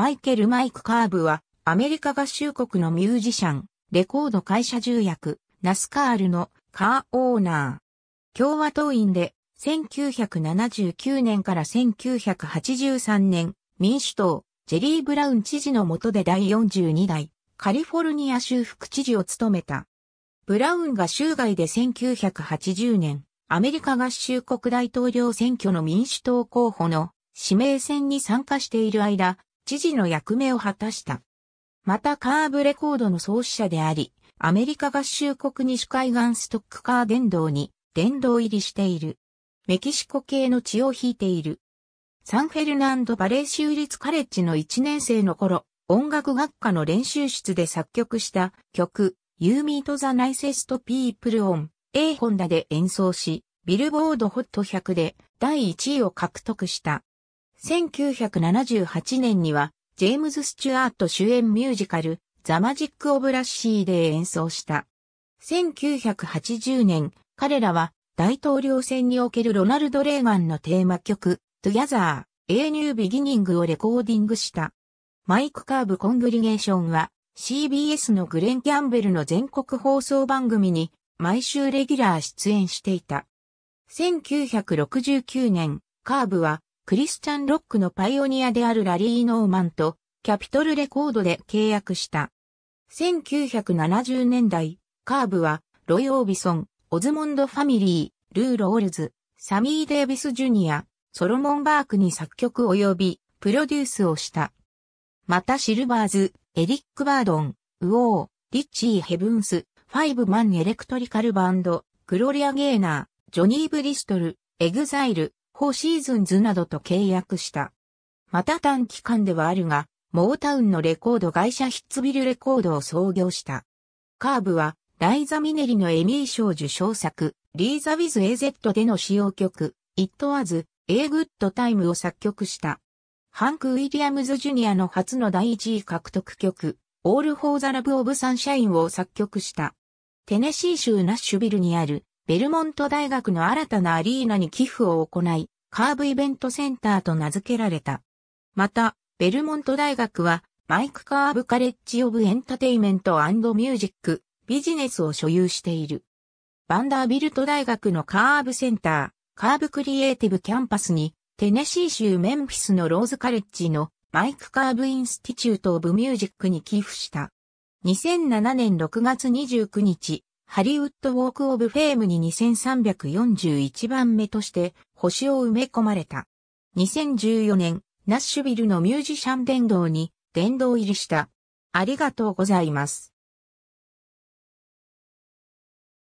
マイケル・マイク・カーブは、アメリカ合衆国のミュージシャン、レコード会社重役、ナスカールのカーオーナー。共和党員で、1979年から1983年、民主党、ジェリー・ブラウン知事の下で第42代、カリフォルニア州副知事を務めた。ブラウンが州外で1980年、アメリカ合衆国大統領選挙の民主党候補の指名戦に参加している間、知事の役目を果たした。またカーブレコードの創始者であり、アメリカ合衆国西海岸ストックカー電動に電動入りしている。メキシコ系の血を引いている。サンフェルナンド・バレー州立カレッジの1年生の頃、音楽学科の練習室で作曲した曲、You Meet the Nicest People on A ホンダで演奏し、ビルボードホット100で第1位を獲得した。1978年には、ジェームズ・スチュアート主演ミュージカル、ザ・マジック・オブ・ラッシーで演奏した。1980年、彼らは大統領選におけるロナルド・レーガンのテーマ曲、トゥ t h ザー、A New Beginning をレコーディングした。マイク・カーブ・コングリゲーションは CBS のグレン・キャンベルの全国放送番組に毎週レギュラー出演していた。1969年、カーブはクリスチャンロックのパイオニアであるラリー・ノーマンとキャピトルレコードで契約した。1970年代、カーブはロイ・オービソン、オズモンド・ファミリー、ルー・ロールズ、サミー・デイビス・ジュニア、ソロモン・バークに作曲及びプロデュースをした。またシルバーズ、エリック・バードン、ウォー、リッチー・ヘブンス、ファイブ・マン・エレクトリカル・バンド、グロリア・ゲーナー、ジョニー・ブリストル、エグザイル、フォーシーズンズなどと契約した。また短期間ではあるが、モータウンのレコード会社ヒッツビルレコードを創業した。カーブは、ライザ・ミネリのエミー賞受賞作、リーザ・ウィズ・エゼットでの使用曲、イット・アズ・ A Good Time を作曲した。ハンク・ウィリアムズ・ジュニアの初の第1位獲得曲、オール・ホーザ・ラブ・オブ・サンシャインを作曲した。テネシー州ナッシュビルにあるベルモント大学の新たなアリーナに寄付を行い、カーブイベントセンターと名付けられた。また、ベルモント大学は、マイク・カーブ・カレッジ・オブ・エンタテイメント・ミュージック、ビジネスを所有している。バンダービルト大学のカーブセンター、カーブクリエイティブキャンパスに、テネシー州メンフィスのローズカレッジのマイク・カーブ・インスティチュート・オブ・ミュージックに寄付した。2007年6月29日、ハリウッド・ウォーク・オブ・フェームに2341番目として星を埋め込まれた。2014年、ナッシュビルのミュージシャン殿堂に殿堂入りした。ありがとうございます。